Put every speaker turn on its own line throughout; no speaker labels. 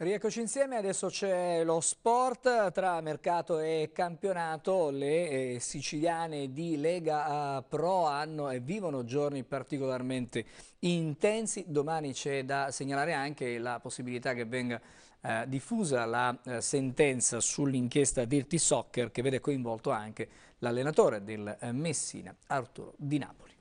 Rieccoci insieme, adesso c'è lo sport tra mercato e campionato, le eh, siciliane di Lega Pro hanno e vivono giorni particolarmente intensi, domani c'è da segnalare anche la possibilità che venga eh, diffusa la eh, sentenza sull'inchiesta Dirty Soccer che vede coinvolto anche l'allenatore del eh, Messina, Arturo Di Napoli.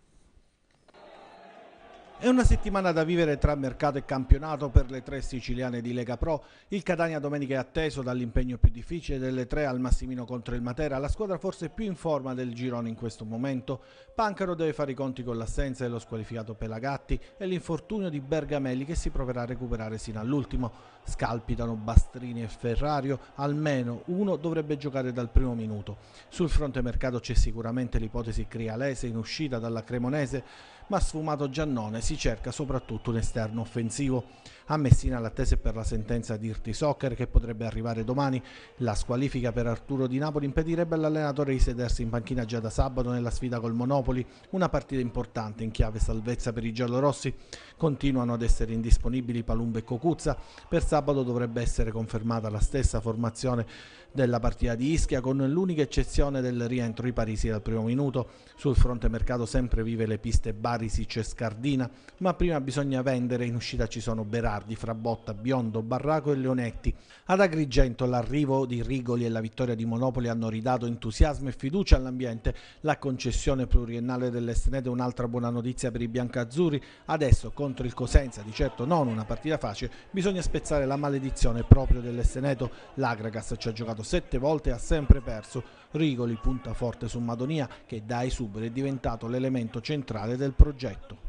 È una settimana da vivere tra mercato e campionato per le tre siciliane di Lega Pro. Il Catania domenica è atteso dall'impegno più difficile delle tre al Massimino contro il Matera, la squadra forse più in forma del girone in questo momento. Pancaro deve fare i conti con l'assenza dello squalificato Pelagatti e l'infortunio di Bergamelli che si proverà a recuperare sino all'ultimo. Scalpitano Bastrini e Ferrario, almeno uno dovrebbe giocare dal primo minuto. Sul fronte mercato c'è sicuramente l'ipotesi crialese in uscita dalla Cremonese, ma sfumato Giannone si cerca soprattutto un esterno offensivo. A Messina l'attese per la sentenza di Irti Soccer che potrebbe arrivare domani. La squalifica per Arturo Di Napoli impedirebbe all'allenatore di sedersi in panchina già da sabato nella sfida col Monopoli, una partita importante in chiave salvezza per i giallorossi. Continuano ad essere indisponibili Palumbe e Cocuzza. Per sabato dovrebbe essere confermata la stessa formazione della partita di Ischia con l'unica eccezione del rientro i parisi dal primo minuto. Sul fronte mercato sempre vive le piste Barisic e Scardina ma prima bisogna vendere. In uscita ci sono Berardi, Frabotta, Biondo, Barraco e Leonetti. Ad Agrigento l'arrivo di Rigoli e la vittoria di Monopoli hanno ridato entusiasmo e fiducia all'ambiente. La concessione pluriennale dell'Estenete è un'altra buona notizia per i biancazzurri. Adesso contro il Cosenza, di certo non una partita facile, bisogna spezzare la maledizione proprio dell'Esteneto. L'Agragas ci ha giocato sette volte e ha sempre perso. Rigoli punta forte su Madonia che da esubero è diventato l'elemento centrale del progetto.